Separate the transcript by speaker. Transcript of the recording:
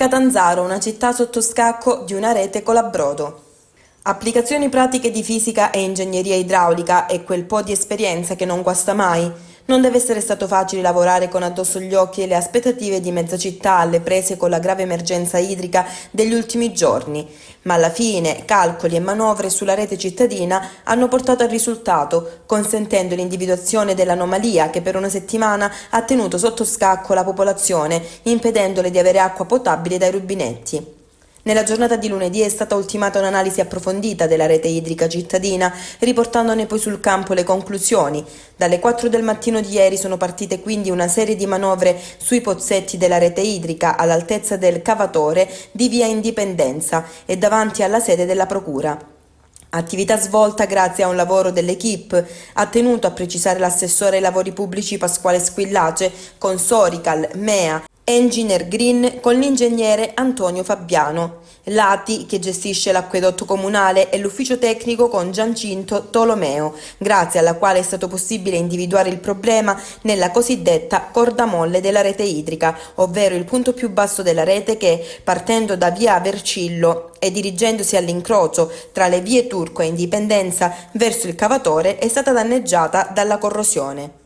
Speaker 1: Catanzaro, una città sotto scacco di una rete con l'abbrodo. Applicazioni pratiche di fisica e ingegneria idraulica e quel po' di esperienza che non guasta mai. Non deve essere stato facile lavorare con addosso gli occhi e le aspettative di mezza città alle prese con la grave emergenza idrica degli ultimi giorni, ma alla fine calcoli e manovre sulla rete cittadina hanno portato al risultato, consentendo l'individuazione dell'anomalia che per una settimana ha tenuto sotto scacco la popolazione, impedendole di avere acqua potabile dai rubinetti. Nella giornata di lunedì è stata ultimata un'analisi approfondita della rete idrica cittadina, riportandone poi sul campo le conclusioni. Dalle 4 del mattino di ieri sono partite quindi una serie di manovre sui pozzetti della rete idrica all'altezza del cavatore di via Indipendenza e davanti alla sede della Procura. Attività svolta grazie a un lavoro dell'equipe, ha tenuto a precisare l'assessore ai lavori pubblici Pasquale Squillace con Sorical, MEA Engineer Green con l'ingegnere Antonio Fabiano, Lati che gestisce l'acquedotto comunale e l'ufficio tecnico con Giancinto Tolomeo, grazie alla quale è stato possibile individuare il problema nella cosiddetta corda molle della rete idrica, ovvero il punto più basso della rete che, partendo da via Vercillo e dirigendosi all'incrocio tra le vie Turco e Indipendenza verso il Cavatore, è stata danneggiata dalla corrosione.